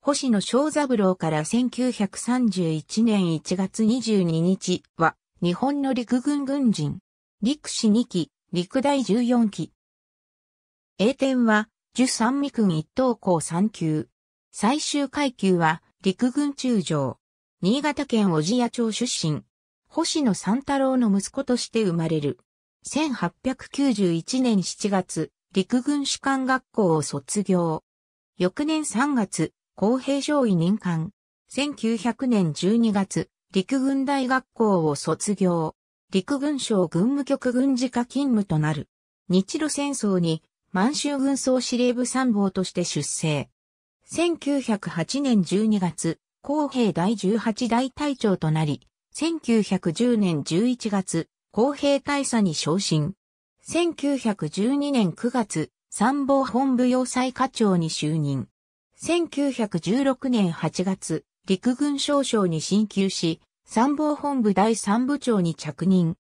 星野正三郎から1931年1月22日は、日本の陸軍軍人。陸士2期、陸第14期。栄転は、十三味君一等校3級。最終階級は、陸軍中将。新潟県小千谷町出身。星野三太郎の息子として生まれる。1891年7月、陸軍士官学校を卒業。翌年3月、公平上位任官。1900年12月、陸軍大学校を卒業。陸軍省軍務局軍事課勤務となる。日露戦争に満州軍総司令部参謀として出征。1908年12月、公平第18代隊長となり、1910年11月、公平大佐に昇進。1912年9月、参謀本部要塞課長に就任。1916年8月、陸軍少将に進級し、参謀本部第三部長に着任。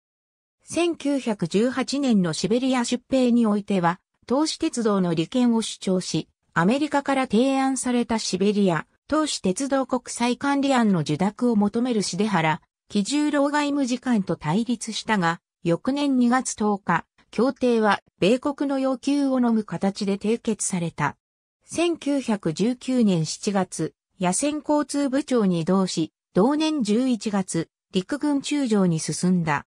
1918年のシベリア出兵においては、投資鉄道の利権を主張し、アメリカから提案されたシベリア、投資鉄道国際管理案の受諾を求めるシデハラ、基重労外務次官と対立したが、翌年2月10日、協定は米国の要求を飲む形で締結された。1919年7月、野戦交通部長に移動し、同年11月、陸軍中将に進んだ。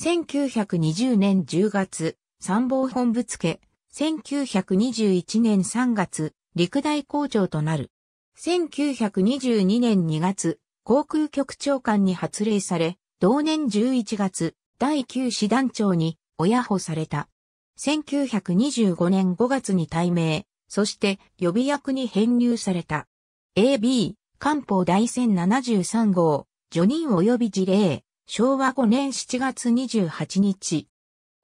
1920年10月、参謀本部付、1921年3月、陸大校長となる。1922年2月、航空局長官に発令され、同年11月、第9師団長に親保された。1925年5月に退命、そして予備役に編入された。AB、官報大戦73号、除任及び事例、昭和5年7月28日。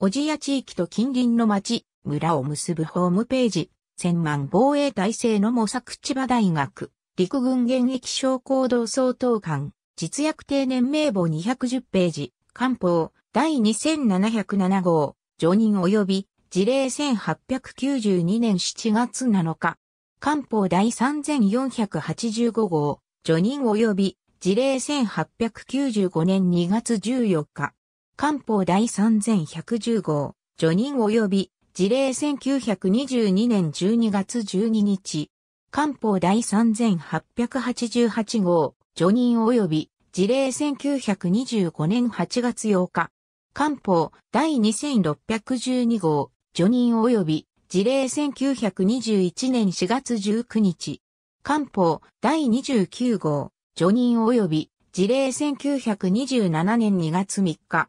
おじや地域と近隣の町、村を結ぶホームページ、千万防衛体制の模索千葉大学、陸軍現役将校同総統官、実役定年名簿210ページ、官報、第2707号、常任及び事例1892年7月7日、官報第3485号、除任及び事例1895年2月14日、官報第3110号、除任及び事例1922年12月12日、官報第3888号、除任及び事例1925年8月8日、官報第2612号、除任及び事例1921年4月19日。官報第29号、除任及び事例1927年2月3日。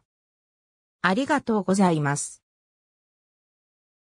ありがとうございます。